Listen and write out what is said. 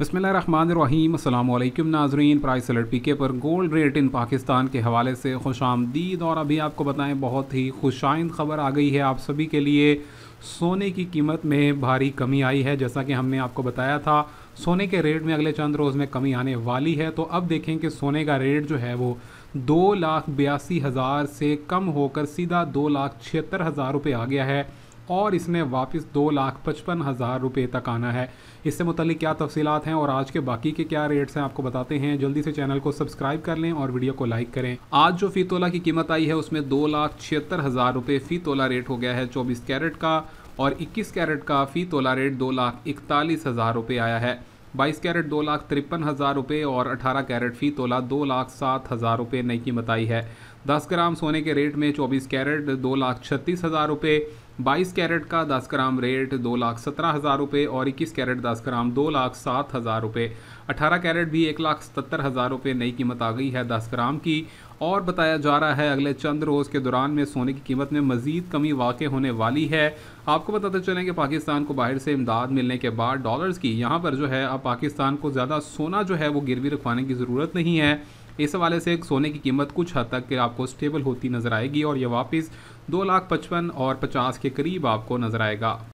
बसमीम अल्लाम नाजरीन प्राइस अलर्ट पीके पर गोल्ड रेट इन पाकिस्तान के हवाले से खुश आमदीद और अभी आपको बताएं बहुत ही खुशाइंद खबर आ गई है आप सभी के लिए सोने की कीमत में भारी कमी आई है जैसा कि हमने आपको बताया था सोने के रेट में अगले चंद रोज़ में कमी आने वाली है तो अब देखें कि सोने का रेट जो है वो दो लाख बयासी हज़ार से कम होकर सीधा दो लाख छिहत्तर हज़ार रुपये आ गया है और इसने वापस दो लाख पचपन हज़ार रुपये तक आना है इससे मतलब क्या तफसीत हैं और आज के बाकी के क्या रेट्स हैं आपको बताते हैं जल्दी से चैनल को सब्सक्राइब कर लें और वीडियो को लाइक करें आज जो फ़ी तोला की कीमत आई है उसमें दो लाख छिहत्तर हज़ार रुपये फ़ी तोला रेट हो गया है चौबीस कैरेट का और इक्कीस कैरेट का फ़ी तोला रेट दो लाख इकतालीस हज़ार रुपये आया है बाईस कैरेट दो लाख तिरपन हज़ार रुपये और अठारह कैरेट फ़ी तोला दो लाख सात हज़ार रुपये नई कीमत आई है दस ग्राम सोने के रेट में चौबीस कैरेट दो लाख छत्तीस हज़ार रुपये 22 कैरेट का 10 ग्राम रेट दो लाख सत्रह हज़ार रुपये और 21 कैरेट 10 ग्राम दो लाख सात हज़ार रुपये अठारह कैरेट भी एक लाख सत्तर हज़ार रुपये नई कीमत आ गई है 10 ग्राम की और बताया जा रहा है अगले चंद रोज़ के दौरान में सोने की कीमत में मजीद कमी वाक़ होने वाली है आपको बताते चलें कि पाकिस्तान को बाहर से इमदाद मिलने के बाद डॉलर्स की यहाँ पर जो है अब पाकिस्तान को ज़्यादा सोना जो है वो गिरवी रखवाने की ज़रूरत नहीं है इस हवाले से सोने की कीमत कुछ हद तक आपको स्टेबल होती नज़र आएगी और यह वापस दो लाख पचपन और पचास के करीब आपको नज़र आएगा